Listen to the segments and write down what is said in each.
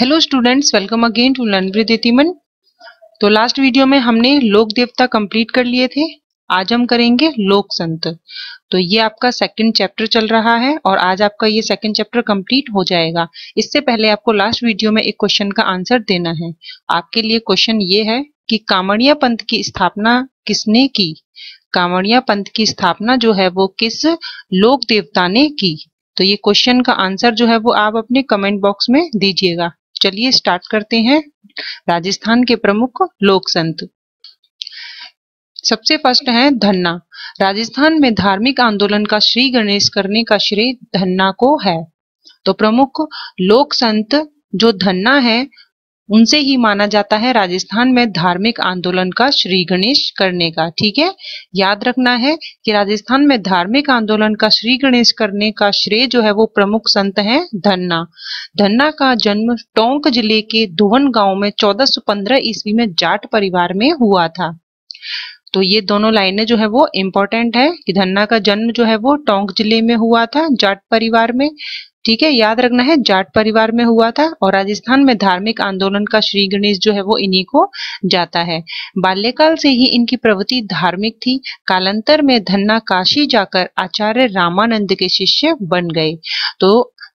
Hello students welcome again to learn with तो last video में हमने लोक देवता कंप्लीट कर लिए थे आज हम करेंगे लोक संत तो ये आपका सेकंड चैप्टर चल रहा है और आज आपका ये सेकंड चैप्टर कंप्लीट हो जाएगा इससे पहले आपको लास्ट वीडियो में एक क्वेश्चन का आंसर देना है आपके लिए क्वेश्चन ये है कि कांवड़िया पंथ की स्थापना किसने की कांवड़िया पंथ की स्थापना जो है वो किस लोक देवता ने की तो ये क्वेश्चन का आंसर जो है वो आप अपने कमेंट बॉक्स में दीजिएगा चलिए स्टार्ट करते हैं राजस्थान के प्रमुख लोक संत सबसे फर्स्ट है धन्ना राजस्थान में धार्मिक आंदोलन का श्री गणेश करने का श्रेय धन्ना को है तो प्रमुख लोक संत जो धन्ना है उनसे ही माना जाता है राजस्थान में धार्मिक आंदोलन का श्री गणेश करने का ठीक है याद रखना है कि राजस्थान में धार्मिक आंदोलन का श्री गणेश करने का श्रेय जो है वो प्रमुख संत हैं धन्ना धन्ना का जन्म टोंक जिले के दुवन गांव में 1415 ईस्वी में जाट परिवार में हुआ था तो ये दोनों लाइनें जो है वो इम्पोर्टेंट है कि धन्ना का जन्म जो है वो टोंक जिले में हुआ था जाट परिवार में ठीक है याद रखना है जाट परिवार में हुआ था और राजस्थान में धार्मिक आंदोलन का श्री गणेश जो है वो इन्हीं को जाता है बाल्यकाल से ही इनकी प्रवृत्ति धार्मिक थी कालांतर में धन्ना काशी जाकर आचार्य रामानंद के शिष्य बन गए तो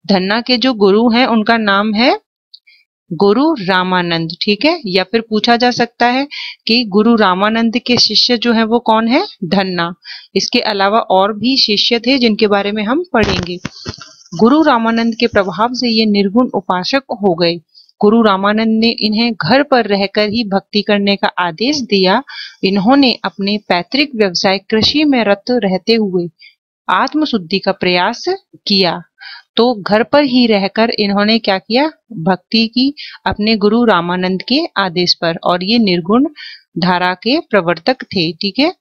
धन्ना के जो गुरु हैं उनका नाम है गुरु रामानंद ठीक है या फिर पूछा जा सकता है कि गुरु रामानंद के शिष्य जो है वो कौन है धन्ना इसके अलावा और भी शिष्य थे जिनके बारे में हम पढ़ेंगे गुरु रामानंद के प्रभाव से ये निर्गुण उपासक हो गए गुरु रामानंद ने इन्हें घर पर रहकर ही भक्ति करने का आदेश दिया इन्होंने अपने पैतृक व्यवसाय कृषि में रत रहते हुए आत्मशुद्धि का प्रयास किया तो घर पर ही रहकर इन्होंने क्या किया भक्ति की अपने गुरु रामानंद के आदेश पर और ये निर्गुण धारा के प्रवर्तक थे ठीक है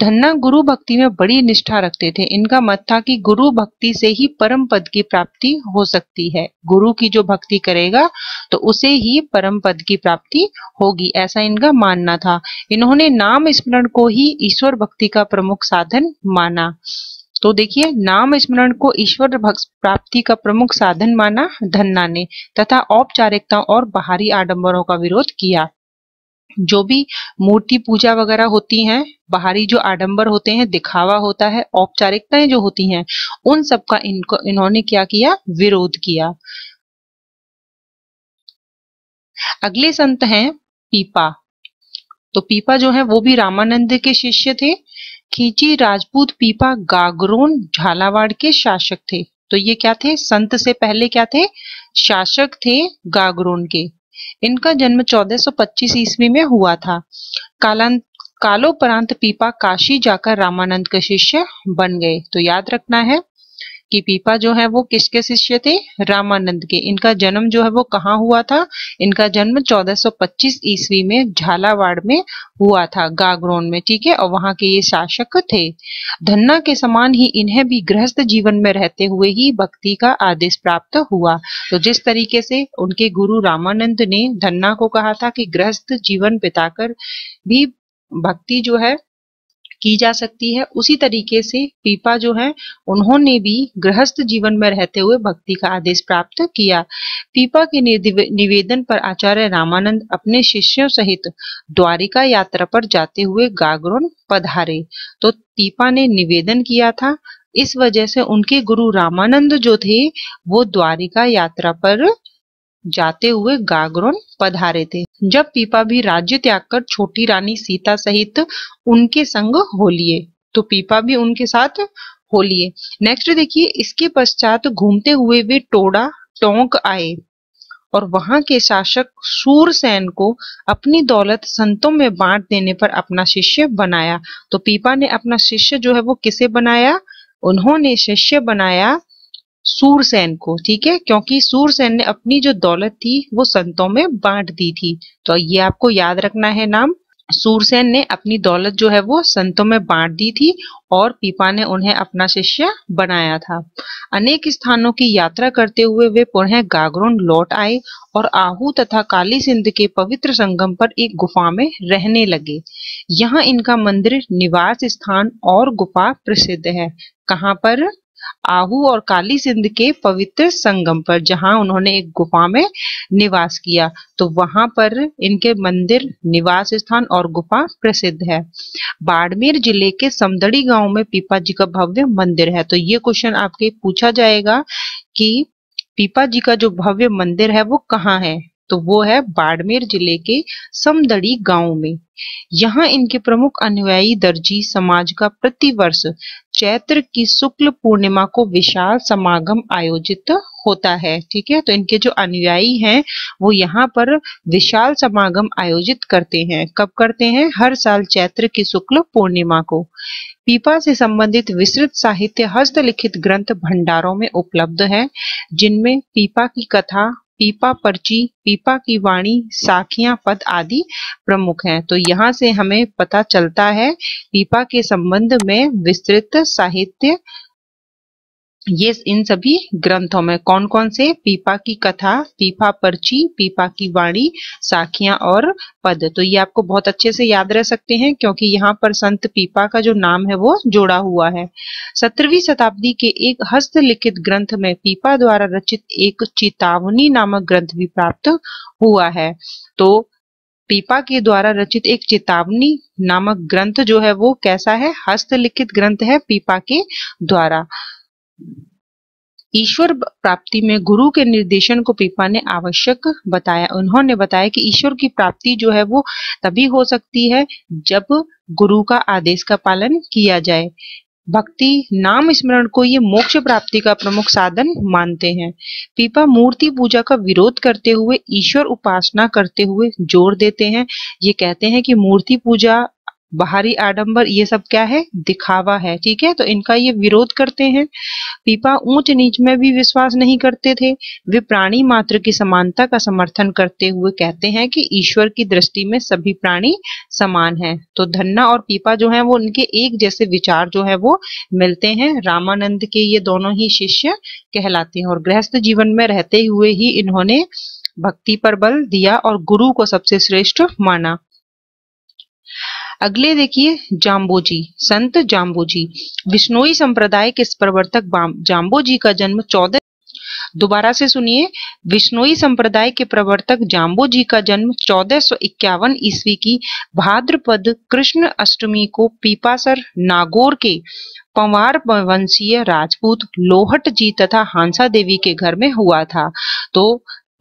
धन्ना गुरु भक्ति में बड़ी निष्ठा रखते थे इनका मत था कि गुरु भक्ति से ही परम पद की प्राप्ति हो सकती है गुरु की जो भक्ति करेगा तो उसे ही परम पद की प्राप्ति होगी ऐसा इनका मानना था इन्होंने नाम स्मरण को ही ईश्वर भक्ति का प्रमुख साधन माना तो देखिए नाम स्मरण को ईश्वर प्राप्ति का प्रमुख साधन माना धन्ना ने तथा औपचारिकता और बाहरी आडंबरों का विरोध किया जो भी मूर्ति पूजा वगैरह होती हैं बाहरी जो आडंबर होते हैं दिखावा होता है औपचारिकताएं जो होती हैं उन सब का इनको इन्होंने क्या किया विरोध किया अगले संत हैं पीपा तो पीपा जो है वो भी रामानंद के शिष्य थे खींची राजपूत पीपा गागरोन झालावाड़ के शासक थे तो ये क्या थे संत से पहले क्या थे शासक थे गागरोन के इनका जन्म 1425 ईस्वी में हुआ था कालांत कालोपरांत पीपा काशी जाकर रामानंद के शिष्य बन गए तो याद रखना है की पीपा जो है वो किसके शिष्य थे रामानंद के इनका जन्म जो है वो कहाँ हुआ था इनका जन्म 1425 ईसवी में झालावाड़ में हुआ था गागरोन में ठीक है और वहां के ये शासक थे धन्ना के समान ही इन्हें भी गृहस्थ जीवन में रहते हुए ही भक्ति का आदेश प्राप्त हुआ तो जिस तरीके से उनके गुरु रामानंद ने धन्ना को कहा था कि गृहस्थ जीवन बिताकर भी भक्ति जो है की जा सकती है उसी तरीके से पीपा जो है उन्होंने भी गृहस्थ जीवन में रहते हुए भक्ति का आदेश प्राप्त किया पीपा के निवेदन पर आचार्य रामानंद अपने शिष्यों सहित द्वारिका यात्रा पर जाते हुए गागरोन पधारे तो पीपा ने निवेदन किया था इस वजह से उनके गुरु रामानंद जो थे वो द्वारिका यात्रा पर जाते हुए गागरोन पधारे थे जब पीपा भी राज्य त्याग कर छोटी रानी सीता सहित उनके संग हो लिए तो पीपा भी उनके साथ हो लिए नेक्स्ट देखिए इसके पश्चात घूमते हुए वे टोड़ा टोंक आए और वहां के शासक सूरसेन को अपनी दौलत संतों में बांट देने पर अपना शिष्य बनाया तो पीपा ने अपना शिष्य जो है वो किसे बनाया उन्होंने शिष्य बनाया सूरसेन को ठीक है क्योंकि सूरसेन ने अपनी जो दौलत थी वो संतों में बांट दी थी तो ये आपको याद रखना है नाम सूरसेन ने अपनी दौलत जो है वो संतों में बांट दी थी और पीपा ने उन्हें अपना शिष्य बनाया था अनेक स्थानों की यात्रा करते हुए वे पुनः गागरोन लौट आए और आहू तथा काली सिंध के पवित्र संगम पर एक गुफा में रहने लगे यहाँ इनका मंदिर निवास स्थान और गुफा प्रसिद्ध है कहाँ पर आहू और काली सिंध के पवित्र संगम पर जहां उन्होंने एक गुफा में निवास किया तो वहां पर इनके मंदिर निवास स्थान और गुफा प्रसिद्ध है बाड़मेर जिले के समदड़ी गांव में पीपा जी का भव्य मंदिर है तो ये क्वेश्चन आपके पूछा जाएगा कि पीपा जी का जो भव्य मंदिर है वो कहाँ है तो वो है बाड़मेर जिले के समदड़ी गांव में यहाँ इनके प्रमुख अनुयायी दर्जी समाज का प्रतिवर्ष चैत्र की शुक्ल पूर्णिमा को विशाल समागम आयोजित होता है ठीक है तो इनके जो अनुयायी हैं वो यहाँ पर विशाल समागम आयोजित करते हैं कब करते हैं हर साल चैत्र की शुक्ल पूर्णिमा को पीपा से संबंधित विस्तृत साहित्य हस्तलिखित ग्रंथ भंडारों में उपलब्ध है जिनमें पीपा की कथा पीपा पर्ची पीपा की वाणी साखियां पद आदि प्रमुख हैं तो यहाँ से हमें पता चलता है पीपा के संबंध में विस्तृत साहित्य ये इन सभी ग्रंथों में कौन कौन से पीपा की कथा पीपा पर्ची पीपा की वाणी साखियां और पद तो ये आपको बहुत अच्छे से याद रह सकते हैं क्योंकि यहाँ पर संत पीपा का जो नाम है वो जोड़ा हुआ है सत्रहवीं शताब्दी के एक हस्तलिखित ग्रंथ में पीपा द्वारा रचित एक चेतावनी नामक ग्रंथ भी प्राप्त हुआ है तो पीपा के द्वारा रचित एक चेतावनी नामक ग्रंथ जो है वो कैसा है हस्तलिखित ग्रंथ है पीपा के द्वारा ईश्वर प्राप्ति में गुरु के निर्देशन को पीपा ने आवश्यक बताया उन्होंने बताया कि ईश्वर की प्राप्ति जो है वो तभी हो सकती है जब गुरु का आदेश का पालन किया जाए भक्ति नाम स्मरण को ये मोक्ष प्राप्ति का प्रमुख साधन मानते हैं पीपा मूर्ति पूजा का विरोध करते हुए ईश्वर उपासना करते हुए जोर देते हैं ये कहते हैं कि मूर्ति पूजा बाहरी आडंबर ये सब क्या है दिखावा है ठीक है तो इनका ये विरोध करते हैं पीपा ऊंच नीच में भी विश्वास नहीं करते थे वे प्राणी मात्र की समानता का समर्थन करते हुए कहते हैं कि ईश्वर की दृष्टि में सभी प्राणी समान हैं तो धन्ना और पीपा जो है वो उनके एक जैसे विचार जो है वो मिलते हैं रामानंद के ये दोनों ही शिष्य कहलाते हैं और गृहस्थ जीवन में रहते हुए ही इन्होंने भक्ति पर बल दिया और गुरु को सबसे श्रेष्ठ माना अगले देखिए जाम्बोजी संत जाम्बोजी विष्णोई संप्रदाय के प्रवर्तक जाम्बोजी का जन्म चौदह दोबारा से सुनिए विष्णोई संप्रदाय के प्रवर्तक जाम्बो जी का जन्म 1451 ईस्वी की भाद्रपद कृष्ण अष्टमी को पीपासर नागौर के पंवार वंशीय राजपूत लोहट जी तथा हांसा देवी के घर में हुआ था तो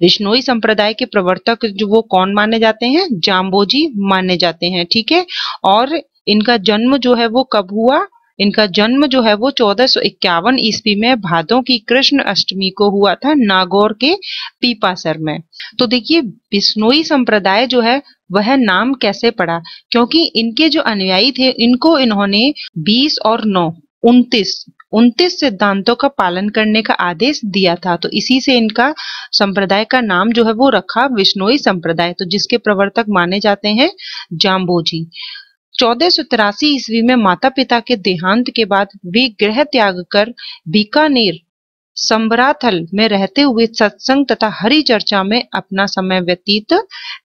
बिश्नोई संप्रदाय के प्रवर्तक जो वो कौन माने जाते हैं जाम्बोजी माने जाते हैं ठीक है और इनका जन्म जो है वो कब हुआ इनका जन्म जो है वो चौदह सौ इक्यावन ईस्वी में भादों की कृष्ण अष्टमी को हुआ था नागौर के पीपासर में तो देखिए बिश्नोई संप्रदाय जो है वह नाम कैसे पड़ा क्योंकि इनके जो अनुयायी थे इनको इन्होंने 20 और 9 उनतीस उनतीस सिद्धांतों का पालन करने का आदेश दिया था तो इसी से इनका संप्रदाय का नाम जो है वो रखा विष्णोई संप्रदाय तो जिसके प्रवर्तक माने जाते हैं जाम्बोजी चौदह सौ तिरासी ईस्वी में माता पिता के देहांत के बाद वे गृह त्याग कर बीकानेर संबराथल में रहते हुए सत्संग तथा हरि चर्चा में अपना समय व्यतीत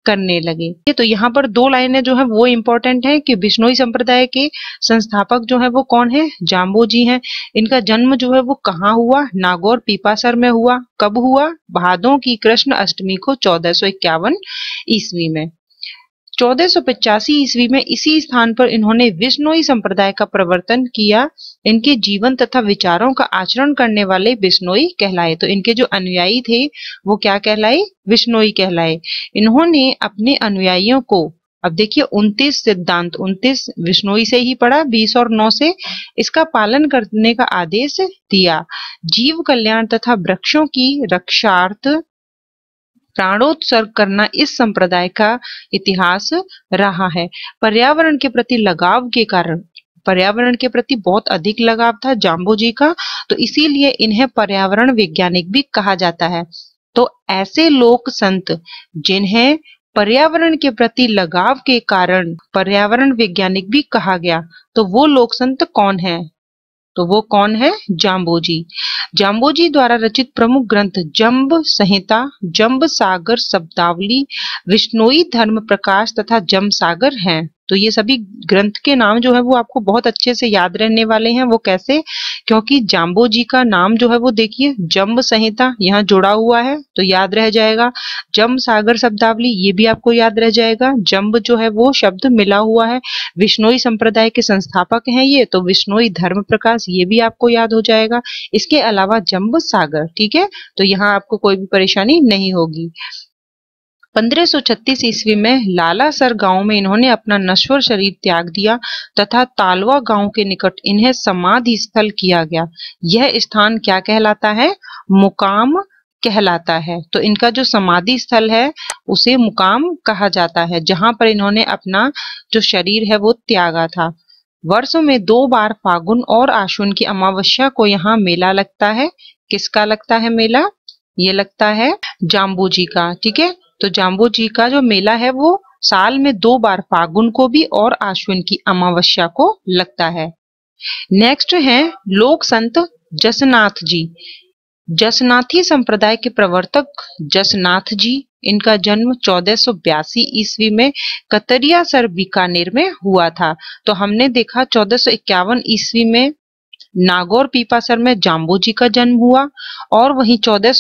करने लगे तो यहाँ पर दो लाइनें जो है वो इम्पोर्टेंट है कि बिश्नोई संप्रदाय के संस्थापक जो है वो कौन है जाम्बो जी है इनका जन्म जो है वो कहाँ हुआ नागौर पीपासर में हुआ कब हुआ भादों की कृष्ण अष्टमी को चौदह ईस्वी में 1485 ईस्वी में इसी स्थान पर इन्होंने विष्णोई संप्रदाय का प्रवर्तन किया इनके जीवन तथा विचारों का आचरण करने वाले विष्णोई कहलाए तो इनके जो अनुयायी थे वो क्या कहलाए विष्णोई कहलाए इन्होंने अपने अनुयायियों को अब देखिए 29 सिद्धांत 29 विष्णोई से ही पढ़ा 20 और 9 से इसका पालन करने का आदेश दिया जीव कल्याण तथा वृक्षों की रक्षार्थ प्राणोत्सर्ग करना इस संप्रदाय का इतिहास रहा है पर्यावरण के प्रति लगाव के कारण पर्यावरण के प्रति बहुत अधिक लगाव था जाम्बो जी का तो इसीलिए इन्हें पर्यावरण वैज्ञानिक भी कहा जाता है तो ऐसे लोक संत जिन्हें पर्यावरण के प्रति लगाव के कारण पर्यावरण वैज्ञानिक भी कहा गया तो वो लोक संत कौन है तो वो कौन है जाम्बोजी जाम्बोजी द्वारा रचित प्रमुख ग्रंथ जम्ब संहिता जम्ब सागर शब्दावली विष्णोई धर्म प्रकाश तथा जम सागर हैं तो ये सभी ग्रंथ के नाम जो है वो आपको बहुत अच्छे से याद रहने वाले हैं वो कैसे क्योंकि जाम्बो जी का नाम जो है वो देखिए जम्ब संहिता यहाँ जुड़ा हुआ है तो याद रह जाएगा जम्ब सागर शब्दावली ये भी आपको याद रह जाएगा जम्ब जो है वो शब्द मिला हुआ है विष्णोई संप्रदाय के संस्थापक हैं ये तो विष्णोई धर्म प्रकाश ये भी आपको याद हो जाएगा इसके अलावा जम्ब सागर ठीक है तो यहाँ आपको कोई भी परेशानी नहीं होगी 1536 ईस्वी में लालासर गांव में इन्होंने अपना नश्वर शरीर त्याग दिया तथा तालवा गांव के निकट इन्हें समाधि स्थल किया गया यह स्थान क्या कहलाता है मुकाम कहलाता है तो इनका जो समाधि स्थल है उसे मुकाम कहा जाता है जहां पर इन्होंने अपना जो शरीर है वो त्यागा था वर्षों में दो बार फागुन और आशुन की अमावस्या को यहाँ मेला लगता है किसका लगता है मेला ये लगता है जाम्बू जी का ठीक है तो जाम्बो जी का जो मेला है वो साल में दो बार फागुन को भी और आश्विन की अमावस्या को लगता है नेक्स्ट है लोक संत जसनाथ जी जसनाथी संप्रदाय के प्रवर्तक जसनाथ जी इनका जन्म चौदह बयासी ईस्वी में कतरिया सर बीकानेर में हुआ था तो हमने देखा चौदह इक्यावन ईस्वी में नागौर पीपासर में जाम्बू जी का जन्म हुआ और वहीं चौदह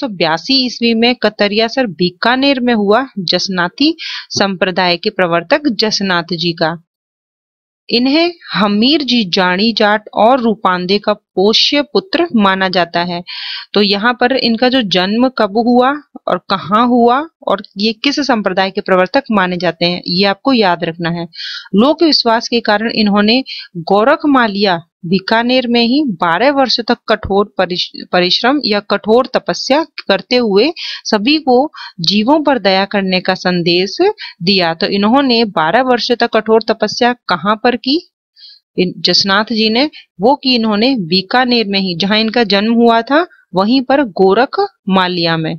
ईस्वी में कतरियासर बीकानेर में हुआ जसनाथी संप्रदाय के प्रवर्तक जसनाथ जी का इन्हें हमीर जी जानी जाट और रूपांदे का पोष्य पुत्र माना जाता है तो यहाँ पर इनका जो जन्म कब हुआ और कहाँ हुआ और ये किस संप्रदाय के प्रवर्तक माने जाते हैं ये आपको याद रखना है लोक विश्वास के कारण इन्होंने गोरख मालिया बीकानेर में ही 12 वर्ष तक कठोर परिश्रम या कठोर तपस्या करते हुए सभी को जीवों पर दया करने का संदेश दिया तो इन्होंने 12 वर्ष तक कठोर तपस्या कहाँ पर की जसनाथ जी ने वो की इन्होंने बीकानेर में ही जहां इनका जन्म हुआ था वहीं पर गोरख मालिया में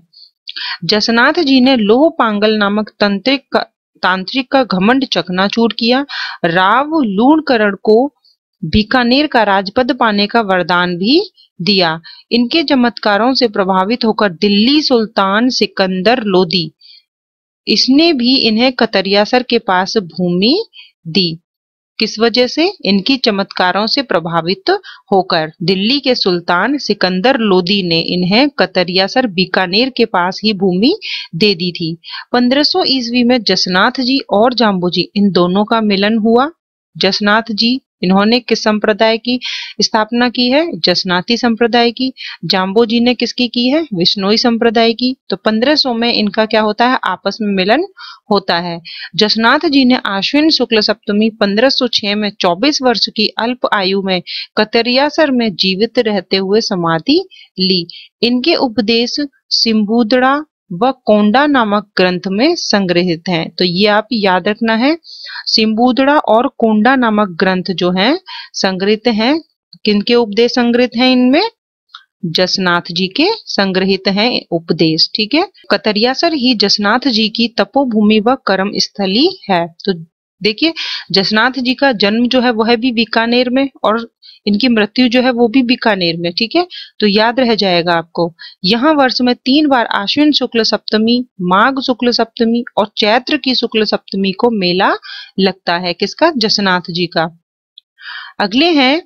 जसनाथ जी ने लोह पांगल नामक तंत्रिक का तांत्रिक का घमंड चकनाचूर किया राव लूणकरण को बीकानेर का राजपद पाने का वरदान भी दिया इनके चमत्कारों से प्रभावित होकर दिल्ली सुल्तान सिकंदर लोदी इसने भी इन्हें कतरियासर के पास भूमि दी किस वजह से इनकी चमत्कारों से प्रभावित होकर दिल्ली के सुल्तान सिकंदर लोदी ने इन्हें कतरियासर बीकानेर के पास ही भूमि दे दी थी 1500 ईस्वी में जसनाथ जी और जाम्बू जी इन दोनों का मिलन हुआ जसनाथ जी इन्होंने किस संप्रदाय की स्थापना की है जसनाती संप्रदाय की जाम्बो जी ने किसकी की है विष्णोई संप्रदाय की तो 1500 में इनका क्या होता है आपस में मिलन होता है जसनाथ जी ने आश्विन शुक्ल सप्तमी 1506 में 24 वर्ष की अल्प आयु में कतरियासर में जीवित रहते हुए समाधि ली इनके उपदेश सिंबुदड़ा व कोंडा नामक ग्रंथ में संग्रहित हैं तो ये आप याद रखना है सिंबुदड़ा और कोंडा नामक ग्रंथ जो हैं संग्रहित हैं किनके उपदेश संग्रहित हैं इनमें जसनाथ जी के संग्रहित हैं उपदेश ठीक है कतरियासर ही जसनाथ जी की तपोभूमि व कर्म स्थली है तो देखिए जसनाथ जी का जन्म जो है वो है भी बीकानेर में और इनकी मृत्यु जो है वो भी बीकानेर में ठीक है तो याद रह जाएगा आपको यहाँ वर्ष में तीन बार आश्विन शुक्ल सप्तमी माघ शुक्ल सप्तमी और चैत्र की शुक्ल सप्तमी को मेला लगता है किसका जसनाथ जी का अगले हैं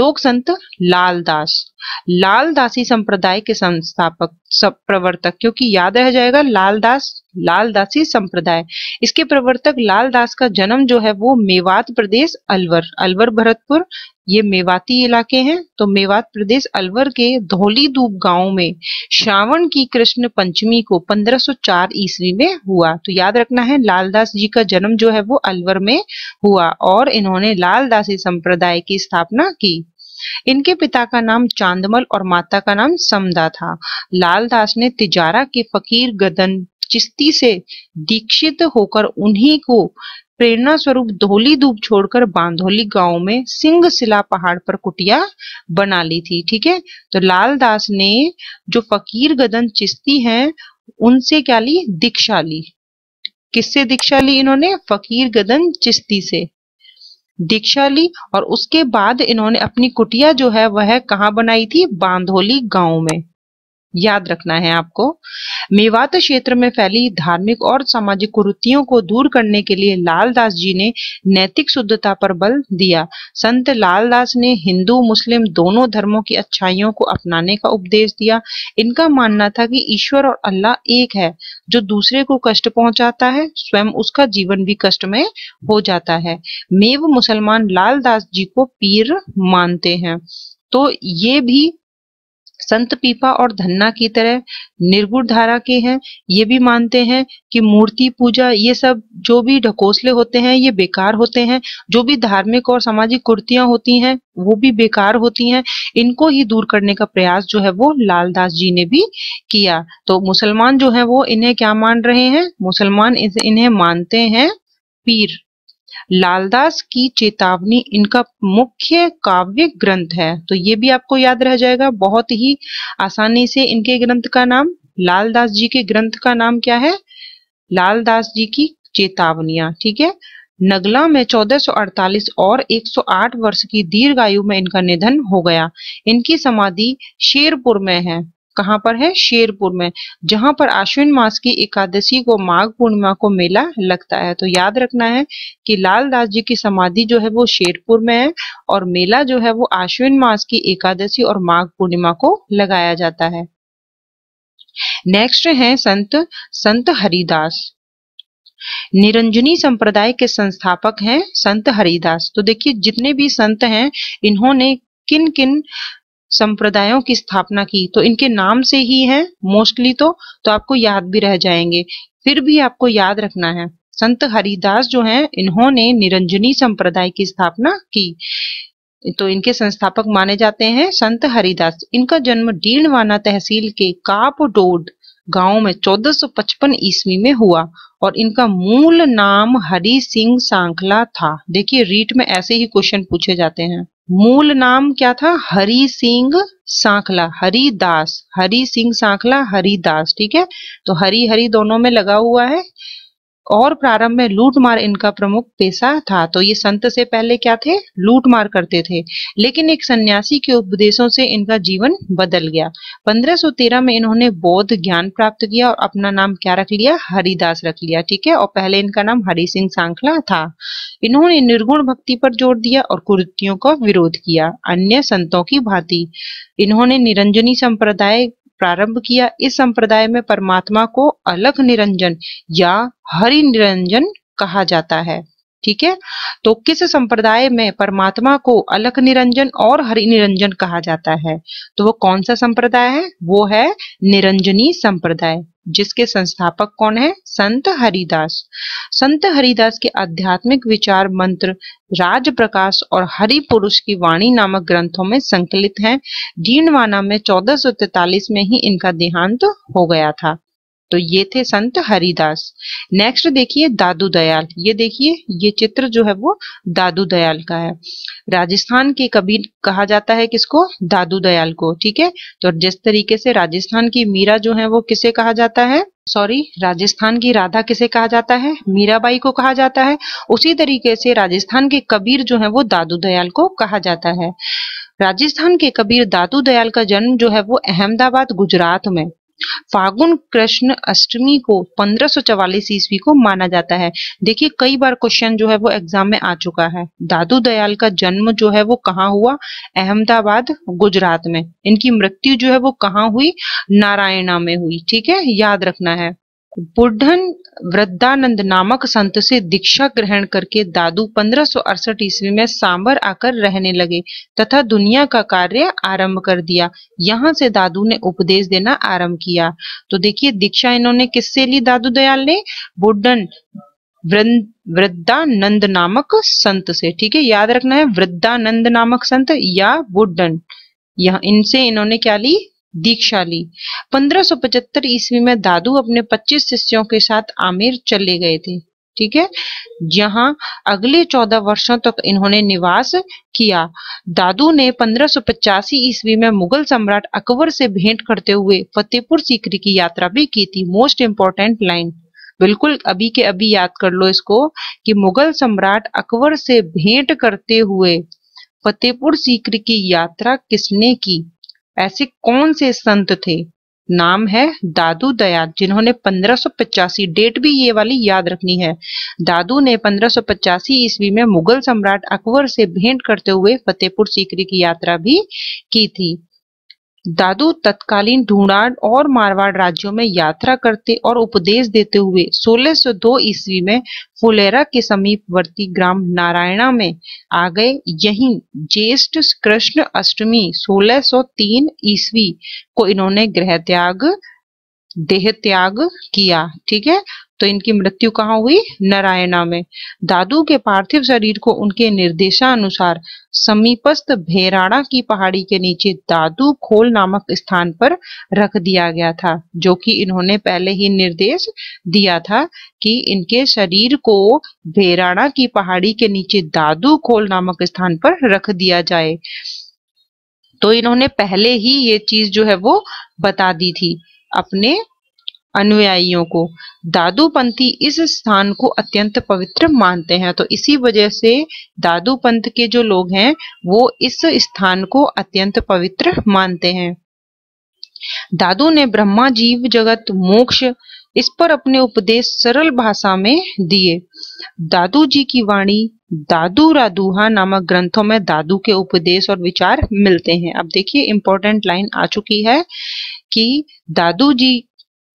लोक संत लालदास लालदासी संप्रदाय के संस्थापक सब प्रवर्तक क्योंकि याद रह जाएगा लालदास लालदासी संप्रदाय इसके प्रवर्तक लालदास का जन्म जो है वो मेवात प्रदेश अलवर अलवर भरतपुर ये मेवाती इलाके हैं तो मेवात प्रदेश अलवर के धोली दूब गांव में श्रावण की कृष्ण पंचमी को 1504 ईस्वी में हुआ तो याद रखना है लालदास जी का जन्म जो है वो अलवर में हुआ और इन्होंने लालदासी संप्रदाय की स्थापना की इनके पिता का नाम चांदमल और माता का नाम समदा था लाल दास ने तिजारा के फकीर गदन चिश्ती से दीक्षित होकर उन्हीं को प्रेरणा स्वरूप धोली धूप छोड़कर बांधोली गांव में सिंह सिला पहाड़ पर कुटिया बना ली थी ठीक है तो लाल दास ने जो फकीर गदन चिश्ती हैं उनसे क्या ली दीक्षा ली किससे दीक्षा ली इन्होंने फकीर गदन चिश्ती से दीक्षा ली और उसके बाद इन्होंने अपनी कुटिया जो है वह कहाँ बनाई थी बांधोली गांव में याद रखना है आपको मेवात क्षेत्र में फैली धार्मिक और सामाजिक कुरुतियों को दूर करने के लिए लालदास जी ने नैतिक शुद्धता पर बल दिया संत लालदास ने हिंदू मुस्लिम दोनों धर्मों की अच्छाइयों को अपनाने का उपदेश दिया इनका मानना था कि ईश्वर और अल्लाह एक है जो दूसरे को कष्ट पहुंचाता है स्वयं उसका जीवन भी कष्ट में हो जाता है मेव मुसलमान लालदास जी को पीर मानते हैं तो ये भी संत पीपा और धन्ना की तरह निर्गुण धारा के हैं ये भी मानते हैं कि मूर्ति पूजा ये सब जो भी ढकोसले होते हैं ये बेकार होते हैं जो भी धार्मिक और सामाजिक कुर्तियां होती हैं वो भी बेकार होती हैं इनको ही दूर करने का प्रयास जो है वो लालदास जी ने भी किया तो मुसलमान जो है वो इन्हें क्या मान रहे हैं मुसलमान इन्हें मानते हैं पीर लालदास की चेतावनी इनका मुख्य काव्य ग्रंथ है तो ये भी आपको याद रह जाएगा बहुत ही आसानी से इनके ग्रंथ का नाम लालदास जी के ग्रंथ का नाम क्या है लालदास जी की चेतावनियां ठीक है नगला में 1448 और 108 वर्ष की दीर्घ आयु में इनका निधन हो गया इनकी समाधि शेरपुर में है कहाँ पर है शेरपुर में जहां पर आश्विन मास की एकादशी को माघ पूर्णिमा को मेला लगता है तो याद रखना है कि लाल दास जी की समाधि जो है वो शेरपुर में है और मेला जो है वो आश्विन मास की एकादशी और माघ पूर्णिमा को लगाया जाता है नेक्स्ट है संत संत हरिदास निरंजनी संप्रदाय के संस्थापक हैं संत हरिदास तो देखिए जितने भी संत हैं इन्होंने किन किन संप्रदायों की स्थापना की तो इनके नाम से ही है मोस्टली तो तो आपको याद भी रह जाएंगे फिर भी आपको याद रखना है संत हरिदास जो हैं इन्होंने निरंजनी संप्रदाय की स्थापना की तो इनके संस्थापक माने जाते हैं संत हरिदास इनका जन्म डीणवाना तहसील के कापडोड गांव में 1455 ईस्वी में हुआ और इनका मूल नाम हरि सिंह सांखला था देखिए रीट में ऐसे ही क्वेश्चन पूछे जाते हैं मूल नाम क्या था हरी सिंह सांखला हरिदास हरी सिंह सांखला हरिदास ठीक है तो हरी हरी दोनों में लगा हुआ है और प्रारंभ में लूटमार इनका प्रमुख पेशा था तो ये संत से पहले क्या थे लूटमार करते थे लेकिन एक सन्यासी के उपदेशों से इनका जीवन बदल गया 1513 में इन्होंने बौद्ध ज्ञान प्राप्त किया और अपना नाम क्या रख लिया हरिदास रख लिया ठीक है और पहले इनका नाम हरि सिंह सांखला था इन्होंने निर्गुण भक्ति पर जोर दिया और कुर्तियों का विरोध किया अन्य संतों की भांति इन्होंने निरंजनी संप्रदाय प्रारंभ किया इस संप्रदाय में परमात्मा को अलग निरंजन या हरि निरंजन कहा जाता है ठीक है तो किस संप्रदाय में परमात्मा को अलग निरंजन और हरि निरंजन कहा जाता है तो वो कौन सा संप्रदाय है वो है निरंजनी संप्रदाय जिसके संस्थापक कौन है संत हरिदास संत हरिदास के आध्यात्मिक विचार मंत्र राज प्रकाश और हरि पुरुष की वाणी नामक ग्रंथों में संकलित हैं। डीनवाना में 1443 में ही इनका देहांत तो हो गया था तो ये थे संत हरिदास नेक्स्ट देखिए दादू दयाल ये देखिए ये चित्र जो है वो दादू दयाल का है राजस्थान के कबीर कहा जाता है किसको दादू दयाल को ठीक है तो जिस तरीके से राजस्थान की मीरा जो है वो किसे कहा जाता है सॉरी राजस्थान की राधा किसे कहा जाता है मीराबाई को कहा जाता है उसी तरीके से राजस्थान के कबीर जो है वो दादू दयाल को कहा जाता है राजस्थान के कबीर दादू दयाल का जन्म जो है वो अहमदाबाद गुजरात में फागुन कृष्ण अष्टमी को पंद्रह ईस्वी को माना जाता है देखिए कई बार क्वेश्चन जो है वो एग्जाम में आ चुका है दादू दयाल का जन्म जो है वो कहाँ हुआ अहमदाबाद गुजरात में इनकी मृत्यु जो है वो कहाँ हुई नारायणा में हुई ठीक है याद रखना है बुढ़न वृद्धानंद नामक संत से दीक्षा ग्रहण करके दादू पंद्रह ईस्वी में सांबर आकर रहने लगे तथा दुनिया का कार्य आरंभ कर दिया यहाँ से दादू ने उपदेश देना आरंभ किया तो देखिए दीक्षा इन्होंने किससे ली दादू दयाल ने बुढ़न वृद्धानंद नामक संत से ठीक है याद रखना है वृद्धानंद नामक संत या बुढ़न यहाँ इनसे इन्होंने क्या ली दीक्षाली पचहत्तर ईस्वी में दादू अपने 25 शिष्यों के साथ आमेर चले गए थे ठीक है जहां अगले चौदह वर्षों तक इन्होंने निवास किया दादू ने पंद्रह ईस्वी में मुगल सम्राट अकबर से भेंट करते हुए फतेहपुर सीकरी की यात्रा भी की थी मोस्ट इम्पोर्टेंट लाइन बिल्कुल अभी के अभी याद कर लो इसको कि मुगल सम्राट अकबर से भेंट करते हुए फतेहपुर सीकरी की यात्रा किसने की ऐसे कौन से संत थे नाम है दादू दयाल जिन्होंने पंद्रह डेट भी ये वाली याद रखनी है दादू ने 1585 ईस्वी में मुगल सम्राट अकबर से भेंट करते हुए फतेहपुर सीकरी की यात्रा भी की थी दादू तत्कालीन ढूंढाड़ और मारवाड़ राज्यों में यात्रा करते और उपदेश देते हुए 1602 ईस्वी में फुलेरा के समीपवर्ती ग्राम नारायणा में आ गए यही ज्येष्ठ कृष्ण अष्टमी 1603 ईस्वी को इन्होंने गृह त्याग देह त्याग किया ठीक है तो इनकी मृत्यु कहाँ हुई नारायणा में दादू के पार्थिव शरीर को उनके निर्देशानुसार समीपस्थ भेराड़ा की पहाड़ी के नीचे दादू खोल नामक स्थान पर रख दिया गया था जो कि इन्होंने पहले ही निर्देश दिया था कि इनके शरीर को भेराड़ा की पहाड़ी के नीचे दादू खोल नामक स्थान पर रख दिया जाए तो इन्होंने पहले ही ये चीज जो है वो बता दी थी अपने अनुयायियों को दादूपंथी इस स्थान को अत्यंत पवित्र मानते हैं तो इसी वजह से दादू पंथ के जो लोग हैं वो इस स्थान को अत्यंत पवित्र मानते हैं दादू ने ब्रह्मा जीव जगत मोक्ष इस पर अपने उपदेश सरल भाषा में दिए दादू जी की वाणी दादू रादूहा नामक ग्रंथों में दादू के उपदेश और विचार मिलते हैं अब देखिए इंपॉर्टेंट लाइन आ चुकी है कि दादू जी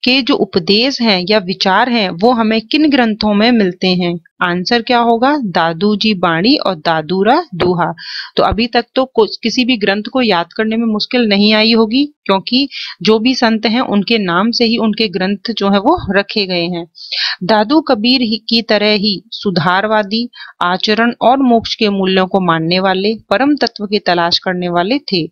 के जो उपदेश हैं या विचार हैं वो हमें किन ग्रंथों में मिलते हैं आंसर क्या होगा दादू जी बाणी और दादूरा दुहा तो अभी तक तो किसी भी ग्रंथ को याद करने में मुश्किल नहीं आई होगी क्योंकि जो भी संत हैं उनके नाम से ही उनके ग्रंथ जो है वो रखे गए हैं दादू कबीर ही की तरह ही सुधारवादी आचरण और मोक्ष के मूल्यों को मानने वाले परम तत्व की तलाश करने वाले थे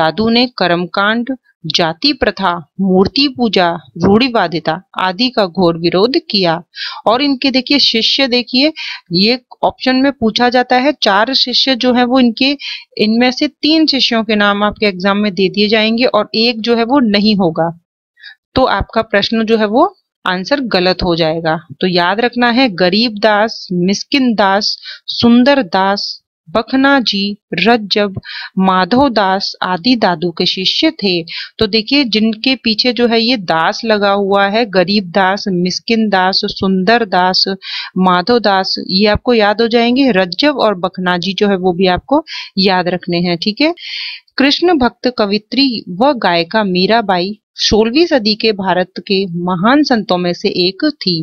दादू ने कर्मकांड जाति प्रथा मूर्ति पूजा रूढ़िवादिता आदि का घोर विरोध किया और इनके देखिए शिष्य देखिए ये ऑप्शन में पूछा जाता है चार शिष्य जो है वो इनके इनमें से तीन शिष्यों के नाम आपके एग्जाम में दे दिए जाएंगे और एक जो है वो नहीं होगा तो आपका प्रश्न जो है वो आंसर गलत हो जाएगा तो याद रखना है गरीब दास मिस्किन दास सुंदर दास बखना जी रज्जब माधव दास आदि दादू के शिष्य थे तो देखिए जिनके पीछे जो है ये दास लगा हुआ है गरीब दास मिस्किन दास सुंदर दास माधव दास ये आपको याद हो जाएंगे रज्जब और बखना जी जो है वो भी आपको याद रखने हैं ठीक है कृष्ण भक्त कवित्री व गायिका मीराबाई सोलहवीं सदी के भारत के महान संतों में से एक थी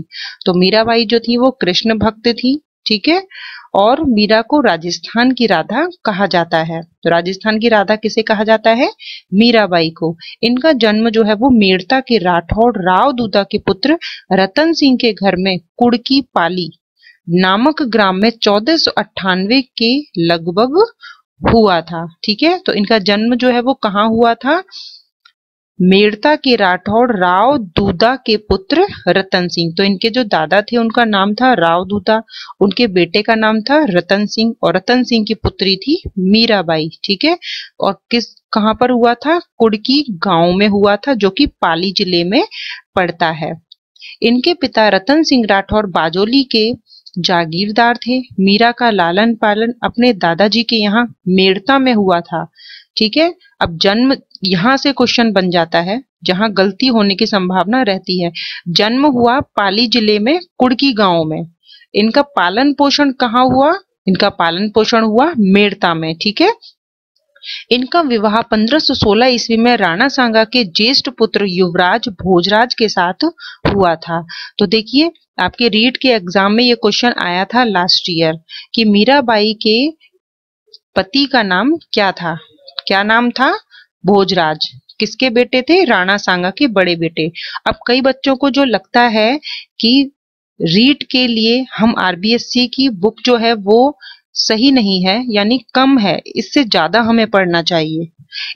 तो मीराबाई जो थी वो कृष्ण भक्त थी ठीक है और मीरा को राजस्थान की राधा कहा जाता है तो राजस्थान की राधा किसे कहा जाता है मीराबाई को इनका जन्म जो है वो मेड़ता के राठौड़ राव दूता के पुत्र रतन सिंह के घर में कुड़की पाली नामक ग्राम में चौदह के लगभग हुआ था ठीक है तो इनका जन्म जो है वो कहाँ हुआ था मेड़ता के राठौड़ राव दूदा के पुत्र रतन सिंह तो इनके जो दादा थे उनका नाम था राव दूदा उनके बेटे का नाम था रतन सिंह और रतन सिंह की पुत्री थी मीराबाई ठीक है और किस कहां पर हुआ था कुड़की गांव में हुआ था जो कि पाली जिले में पड़ता है इनके पिता रतन सिंह राठौर बाजोली के जागीरदार थे मीरा का लालन पालन अपने दादाजी के यहाँ मेड़ता में हुआ था ठीक है अब जन्म यहाँ से क्वेश्चन बन जाता है जहाँ गलती होने की संभावना रहती है जन्म हुआ पाली जिले में कुड़की गांव में इनका पालन पोषण कहाँ हुआ इनका पालन पोषण हुआ मेड़ता में ठीक है इनका विवाह 1516 ईस्वी में राणा सांगा के ज्येष्ठ पुत्र युवराज भोजराज के साथ हुआ था तो देखिए आपके रीट के एग्जाम में ये क्वेश्चन आया था लास्ट ईयर कि मीराबाई के पति का नाम क्या था क्या नाम था भोजराज किसके बेटे थे राणा सांगा के बड़े बेटे अब कई बच्चों को जो लगता है कि रीट के लिए हम आरबीएससी की बुक जो है वो सही नहीं है यानी कम है इससे ज्यादा हमें पढ़ना चाहिए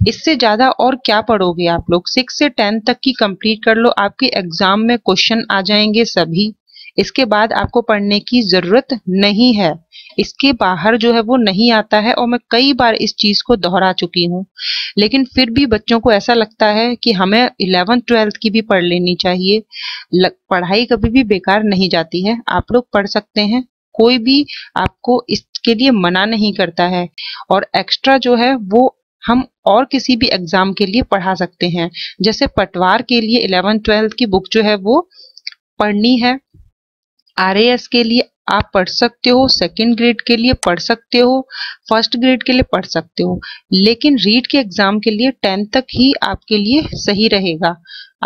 इससे ज्यादा और क्या पढ़ोगे आप लोग सिक्स से टेन तक की कंप्लीट कर लो आपके एग्जाम में क्वेश्चन आ जाएंगे सभी इसके बाद आपको पढ़ने की ज़रूरत नहीं है इसके बाहर जो है वो नहीं आता है और मैं कई बार इस चीज़ को दोहरा चुकी हूँ लेकिन फिर भी बच्चों को ऐसा लगता है कि हमें इलेवेंथ ट्वेल्थ की भी पढ़ लेनी चाहिए पढ़ाई कभी भी बेकार नहीं जाती है आप लोग पढ़ सकते हैं कोई भी आपको इसके लिए मना नहीं करता है और एक्स्ट्रा जो है वो हम और किसी भी एग्जाम के लिए पढ़ा सकते हैं जैसे पटवार के लिए इलेवेंथ ट्वेल्थ की बुक जो है वो पढ़नी है एस के लिए आप पढ़ सकते हो सेकेंड ग्रेड के लिए पढ़ सकते हो फर्स्ट ग्रेड के लिए पढ़ सकते हो लेकिन रीट के एग्जाम के लिए टेंथ तक ही आपके लिए सही रहेगा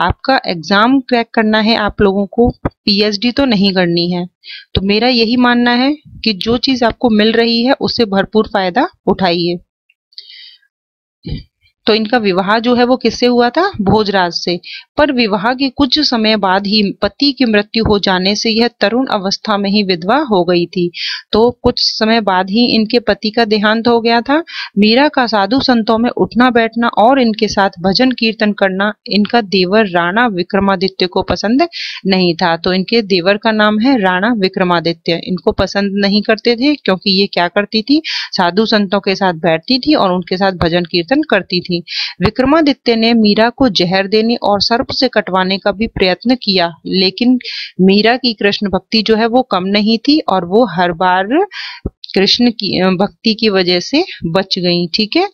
आपका एग्जाम क्रैक करना है आप लोगों को पीएचडी तो नहीं करनी है तो मेरा यही मानना है कि जो चीज आपको मिल रही है उससे भरपूर फायदा उठाइए तो इनका विवाह जो है वो किससे हुआ था भोजराज से पर विवाह के कुछ समय बाद ही पति की मृत्यु हो जाने से यह तरुण अवस्था में ही विधवा हो गई थी तो कुछ समय बाद ही इनके पति का देहांत हो गया था मीरा का साधु संतों में उठना बैठना और इनके साथ भजन कीर्तन करना इनका देवर राणा विक्रमादित्य को पसंद नहीं था तो इनके देवर का नाम है राणा विक्रमादित्य इनको पसंद नहीं करते थे क्योंकि ये क्या करती थी साधु संतों के साथ बैठती थी और उनके साथ भजन कीर्तन करती थी थी विक्रमादित्य ने मीरा को जहर देने और सर्प से कटवाने का भी प्रयत्न किया लेकिन मीरा की कृष्ण भक्ति जो है वो कम नहीं थी और वो हर बार कृष्ण की भक्ति की वजह से बच गई ठीक है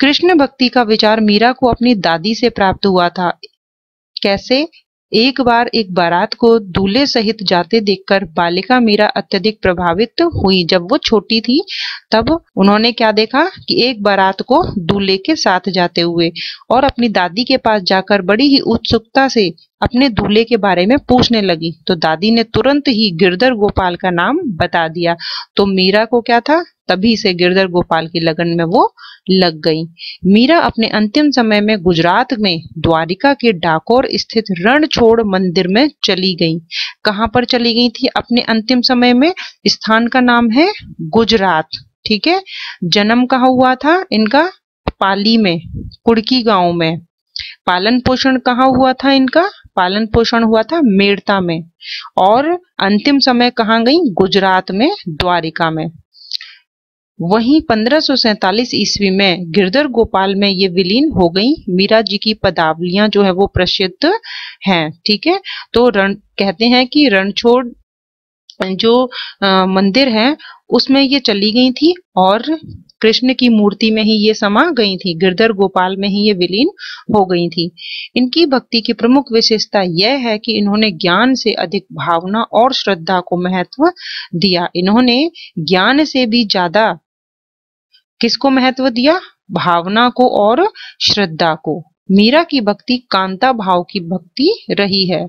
कृष्ण भक्ति का विचार मीरा को अपनी दादी से प्राप्त हुआ था कैसे एक बार एक बारात को दूल्हे सहित जाते देखकर बालिका मीरा अत्यधिक प्रभावित हुई जब वो छोटी थी तब उन्होंने क्या देखा कि एक बारात को दूल्हे के साथ जाते हुए और अपनी दादी के पास जाकर बड़ी ही उत्सुकता से अपने दूल्हे के बारे में पूछने लगी तो दादी ने तुरंत ही गिरधर गोपाल का नाम बता दिया तो मीरा को क्या था तभी से गिरधर गोपाल की लगन में वो लग गई मीरा अपने अंतिम समय में गुजरात में द्वारिका के डाकोर स्थित रणछोड़ मंदिर में चली गई कहाँ पर चली गई थी अपने अंतिम समय में स्थान का नाम है गुजरात ठीक है जन्म कहा हुआ था इनका पाली में कुड़की गांव में पालन पोषण कहाँ हुआ था इनका पालन पोषण हुआ था मेड़ता में और अंतिम समय कहाँ गई गुजरात में द्वारिका में वहीं पंद्रह ईस्वी में गिरधर गोपाल में ये विलीन हो गई मीरा जी की पदावलियां जो है वो प्रसिद्ध हैं ठीक है तो रण कहते हैं कि रणछोड़ जो आ, मंदिर है उसमें ये चली गई थी और कृष्ण की मूर्ति में ही ये समा गई थी गिरधर गोपाल में ही ये विलीन हो गई थी इनकी भक्ति की प्रमुख विशेषता यह है कि इन्होंने ज्ञान से अधिक भावना और श्रद्धा को महत्व दिया इन्होंने ज्ञान से भी ज्यादा किसको महत्व दिया भावना को और श्रद्धा को मीरा की भक्ति कांता भाव की भक्ति रही है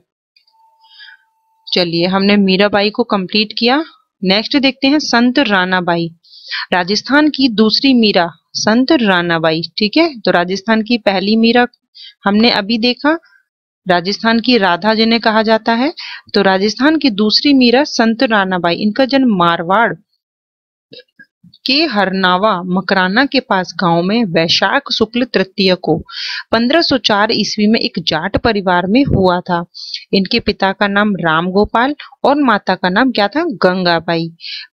चलिए हमने मीराबाई को कंप्लीट किया नेक्स्ट देखते हैं संत राणाबाई राजस्थान की दूसरी मीरा संत रानाबाई ठीक है तो राजस्थान की पहली मीरा हमने अभी देखा राजस्थान की राधा जिन्हें कहा जाता है तो राजस्थान की दूसरी मीरा संत रानाबाई इनका जन्म मारवाड़ के हरनावा मकराना के पास गांव में वैशाख शुक्ल तृतीय को 1504 ईस्वी में एक जाट परिवार में हुआ था इनके पिता का नाम राम गोपाल और माता का नाम क्या था गंगाबाई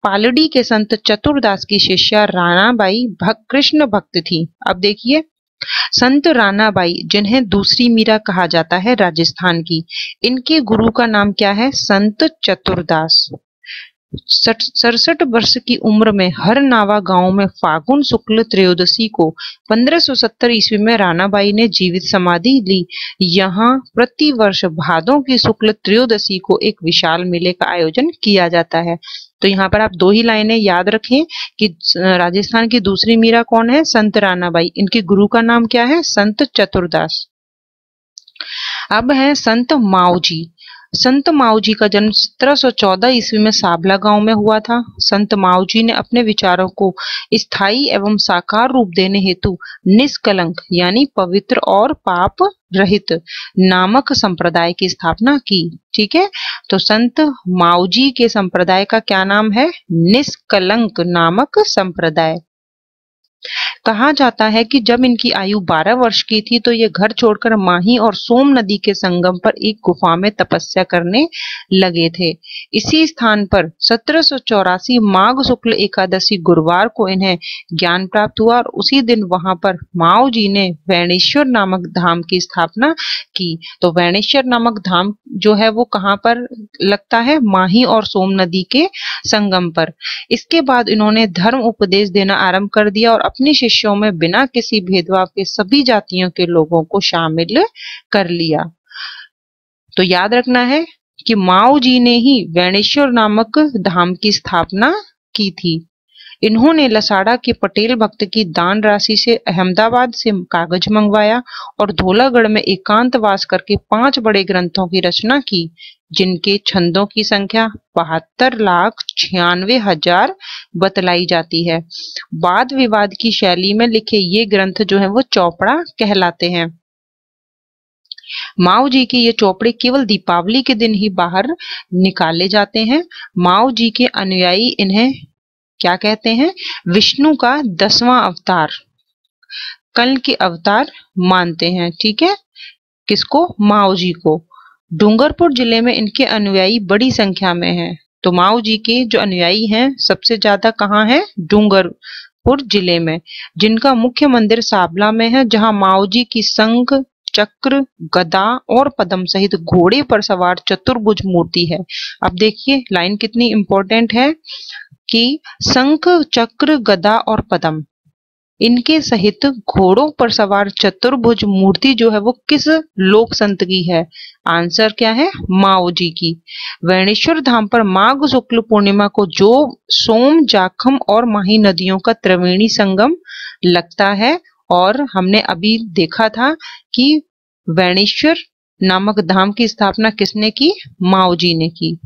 पालड़ी के संत चतुर्दास की शिष्या राणाबाई कृष्ण भक्त थी अब देखिए संत राणाबाई जिन्हें दूसरी मीरा कहा जाता है राजस्थान की इनके गुरु का नाम क्या है संत चतुर्दास सड़सठ वर्ष की उम्र में हर नावा गांव में फागुन शुक्ल त्रयोदशी को 1570 ईस्वी में रानाबाई ने जीवित समाधि ली यहां प्रति वर्ष भादों की शुक्ल त्रयोदशी को एक विशाल मेले का आयोजन किया जाता है तो यहाँ पर आप दो ही लाइनें याद रखें कि राजस्थान की दूसरी मीरा कौन है संत रानाबाई इनके गुरु का नाम क्या है संत चतुर्दास अब है संत माओ जी संत मावजी का जन्म 1714 ईस्वी में साबला गांव में हुआ था संत मावजी ने अपने विचारों को स्थायी एवं साकार रूप देने हेतु निष्कलंक यानी पवित्र और पाप रहित नामक संप्रदाय की स्थापना की ठीक है तो संत मावजी के संप्रदाय का क्या नाम है निष्कलंक नामक संप्रदाय कहा जाता है कि जब इनकी आयु 12 वर्ष की थी तो ये घर छोड़कर माही और सोम नदी के संगम पर एक गुफा में तपस्या करने लगे थे इसी स्थान पर सत्रह माघ शुक्ल एकादशी गुरुवार को इन्हें ज्ञान प्राप्त हुआ और उसी दिन वहां पर माओ जी ने वैणेश्वर नामक धाम की स्थापना की तो वैणेश्वर नामक धाम जो है वो कहाँ पर लगता है माही और सोम नदी के संगम पर इसके बाद इन्होंने धर्म उपदेश देना आरम्भ कर दिया और अपने शिष्यों में बिना किसी भेदभाव के सभी जातियों के लोगों को शामिल कर लिया तो याद रखना है कि माओ जी ने ही वैणेश्वर नामक धाम की स्थापना की थी इन्होंने लसाड़ा के पटेल भक्त की दान राशि से अहमदाबाद से कागज मंगवाया और धोलागढ़ में एकांतवास करके पांच बड़े ग्रंथों की रचना की जिनके छंदों की संख्या बहत्तर लाख छियानवे हजार बतलाई जाती है वाद विवाद की शैली में लिखे ये ग्रंथ जो है वो चौपड़ा कहलाते हैं माओ जी के ये चौपड़े केवल दीपावली के दिन ही बाहर निकाले जाते हैं माओ जी के अनुयायी इन्हें क्या कहते हैं विष्णु का दसवां अवतार कल के अवतार मानते हैं ठीक है किसको माओ जी को डूंगरपुर जिले में इनके अनुयायी बड़ी संख्या में हैं तो माओ जी के जो अनुयायी हैं सबसे ज्यादा कहाँ है डूंगरपुर जिले में जिनका मुख्य मंदिर साबला में है जहां माओ जी की संघ चक्र गदा और पदम सहित घोड़े पर सवार चतुर्भुज मूर्ति है अब देखिए लाइन कितनी इंपॉर्टेंट है कि शंख चक्र गदा और पदम इनके सहित घोड़ों पर सवार चतुर्भुज मूर्ति जो है वो किस लोक संत की है आंसर क्या है माओ जी की वैणेश्वर धाम पर माघ शुक्ल पूर्णिमा को जो सोम जाखम और माही नदियों का त्रिवेणी संगम लगता है और हमने अभी देखा था कि वैणेश्वर नामक धाम की स्थापना किसने की माओ जी ने की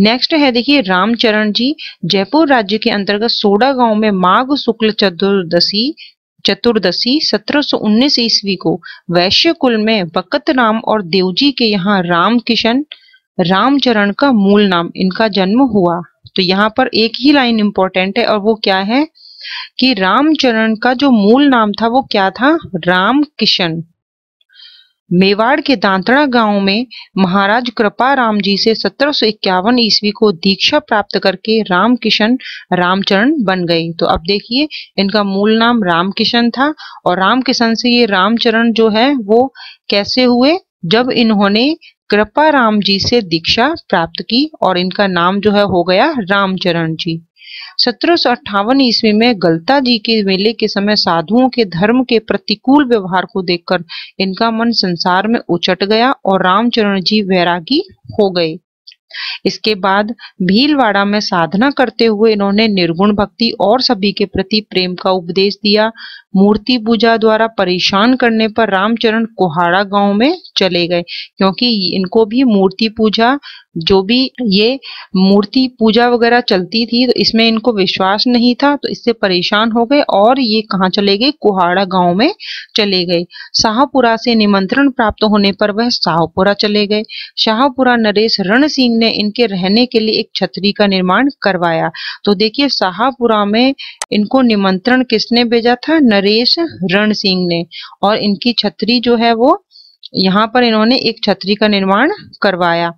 नेक्स्ट है देखिए रामचरण जी जयपुर राज्य के अंतर्गत सोडा गांव में माघ शुक्ल चतुर्दशी चतुर्दशी 1719 ईस्वी को वैश्य कुल में बकत राम और देवजी के यहाँ राम किशन रामचरण का मूल नाम इनका जन्म हुआ तो यहाँ पर एक ही लाइन इंपॉर्टेंट है और वो क्या है कि रामचरण का जो मूल नाम था वो क्या था राम किशन मेवाड़ के दांतड़ा गांव में महाराज कृपा राम जी से सत्रह इक्यावन ईस्वी को दीक्षा प्राप्त करके रामकिशन रामचरण बन गए तो अब देखिए इनका मूल नाम रामकिशन था और रामकिशन से ये रामचरण जो है वो कैसे हुए जब इन्होंने कृपा राम जी से दीक्षा प्राप्त की और इनका नाम जो है हो गया रामचरण जी सत्रह ईस्वी में गलता जी के मेले के समय साधुओं के धर्म के प्रतिकूल व्यवहार को देखकर इनका मन संसार में उचट गया और रामचरण जी वैरागी हो गए इसके बाद भीलवाड़ा में साधना करते हुए इन्होंने निर्गुण भक्ति और सभी के प्रति प्रेम का उपदेश दिया मूर्ति पूजा द्वारा परेशान करने पर रामचरण कोहाड़ा गांव में चले गए क्योंकि इनको भी मूर्ति पूजा जो भी ये मूर्ति पूजा वगैरह चलती थी तो इसमें इनको विश्वास नहीं था तो इससे परेशान हो गए और ये कहाँ चले गए कुहाड़ा गांव में चले गए शाहपुरा से निमंत्रण प्राप्त होने पर वह शाहपुरा चले गए शाहपुरा नरेश रण सिंह ने इनके रहने के लिए एक छतरी का निर्माण करवाया तो देखिए शाहपुरा में इनको निमंत्रण किसने भेजा था नरेश रण सिंह ने और इनकी छतरी जो है वो यहाँ पर इन्होंने एक छतरी का निर्माण करवाया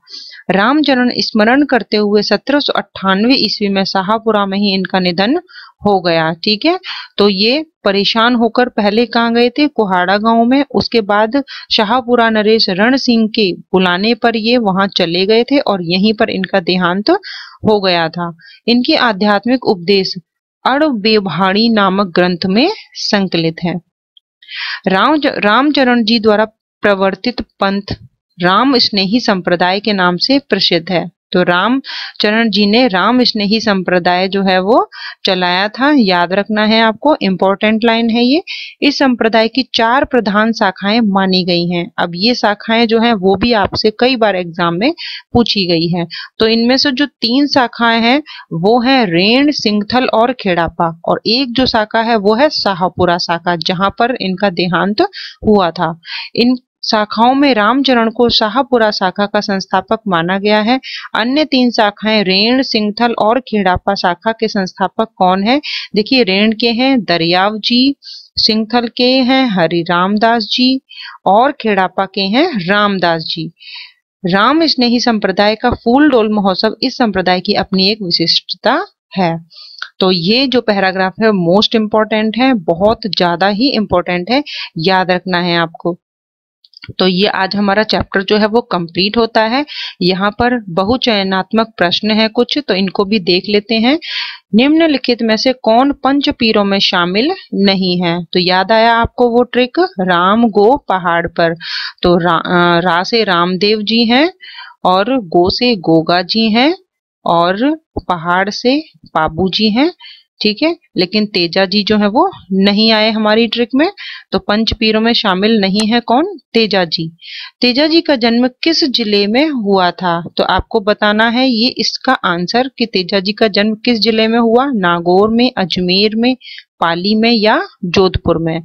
रामचरण स्मरण करते हुए सत्रह ईस्वी में शाहपुरा में ही इनका निधन हो गया ठीक है तो ये परेशान होकर पहले कहाँ गए थे कुहाड़ा गांव में उसके बाद शाहपुरा नरेश रण सिंह के बुलाने पर ये वहां चले गए थे और यहीं पर इनका देहांत तो हो गया था इनके आध्यात्मिक उपदेश अड़बेभाणी नामक ग्रंथ में संकलित है राम रामचरण जी द्वारा प्रवर्तित पंथ राम स्नेही संप्रदाय के नाम से प्रसिद्ध है तो राम चरण जी ने राम स्नेही संप्रदाय जो है वो चलाया था याद रखना है आपको इम्पोर्टेंट लाइन है ये इस संप्रदाय की चार प्रधान शाखाएं मानी गई हैं अब ये शाखाएं जो हैं वो भी आपसे कई बार एग्जाम में पूछी गई है तो इनमें से जो तीन शाखाएं हैं वो है रेण सिंगथल और खेड़ापा और एक जो शाखा है वो है शाहपुरा शाखा जहां पर इनका देहांत हुआ था इन शाखाओं में रामचरण को शाहपुरा शाखा का संस्थापक माना गया है अन्य तीन शाखाएं रेण सिंगथल और खेड़ापा शाखा के संस्थापक कौन है देखिए रेण के हैं दरियाव जी सिंगथल के हैं हरि रामदास जी और खेड़ापा के हैं रामदास जी राम स्नेही संप्रदाय का फूल डोल महोत्सव इस संप्रदाय की अपनी एक विशिष्टता है तो ये जो पैराग्राफ है मोस्ट इम्पॉर्टेंट है बहुत ज्यादा ही इम्पोर्टेंट है याद रखना है आपको तो ये आज हमारा चैप्टर जो है वो कंप्लीट होता है यहाँ पर बहुचयनात्मक प्रश्न है कुछ तो इनको भी देख लेते हैं निम्नलिखित में से कौन पंच पीरों में शामिल नहीं है तो याद आया आपको वो ट्रिक राम गो पहाड़ पर तो रा, रा से रामदेव जी हैं और गो से गोगा जी हैं और पहाड़ से बाबू जी हैं ठीक है लेकिन तेजा जी जो है वो नहीं आए हमारी ट्रिक में तो पंच पीरों में शामिल नहीं है कौन तेजा जी तेजा जी का जन्म किस जिले में हुआ था तो आपको बताना है ये इसका आंसर कि तेजा जी का जन्म किस जिले में हुआ नागौर में अजमेर में पाली में या जोधपुर में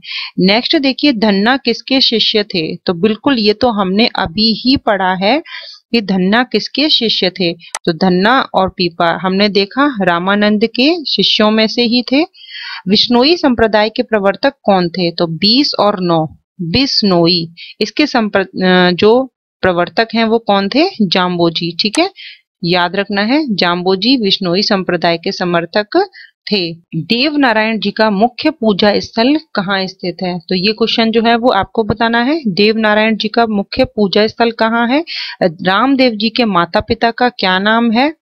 नेक्स्ट देखिए धन्ना किसके शिष्य थे तो बिल्कुल ये तो हमने अभी ही पढ़ा है कि धन्ना किसके शिष्य थे तो धन्ना और पीपा हमने देखा रामानंद के शिष्यों में से ही थे विष्णोई संप्रदाय के प्रवर्तक कौन थे तो बीस और नौ बिस्नोई इसके संप्र जो प्रवर्तक हैं वो कौन थे जाम्बोजी ठीक है याद रखना है जाम्बोजी विष्णोई संप्रदाय के समर्थक थे देव नारायण जी का मुख्य पूजा स्थल कहाँ स्थित है तो ये क्वेश्चन जो है वो आपको बताना है देव नारायण जी का मुख्य पूजा स्थल कहाँ है रामदेव जी के माता पिता का क्या नाम है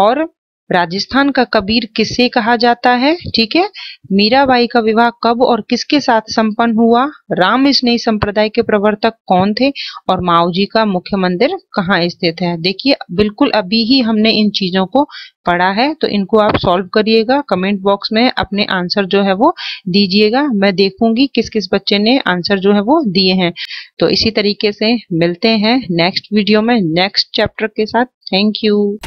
और राजस्थान का कबीर किसे कहा जाता है ठीक है मीराबाई का विवाह कब और किसके साथ संपन्न हुआ राम इस नई संप्रदाय के प्रवर्तक कौन थे और माओ जी का मुख्य मंदिर कहाँ स्थित है देखिए बिल्कुल अभी ही हमने इन चीजों को पढ़ा है तो इनको आप सॉल्व करिएगा कमेंट बॉक्स में अपने आंसर जो है वो दीजिएगा मैं देखूंगी किस किस बच्चे ने आंसर जो है वो दिए हैं तो इसी तरीके से मिलते हैं नेक्स्ट वीडियो में नेक्स्ट चैप्टर के साथ थैंक यू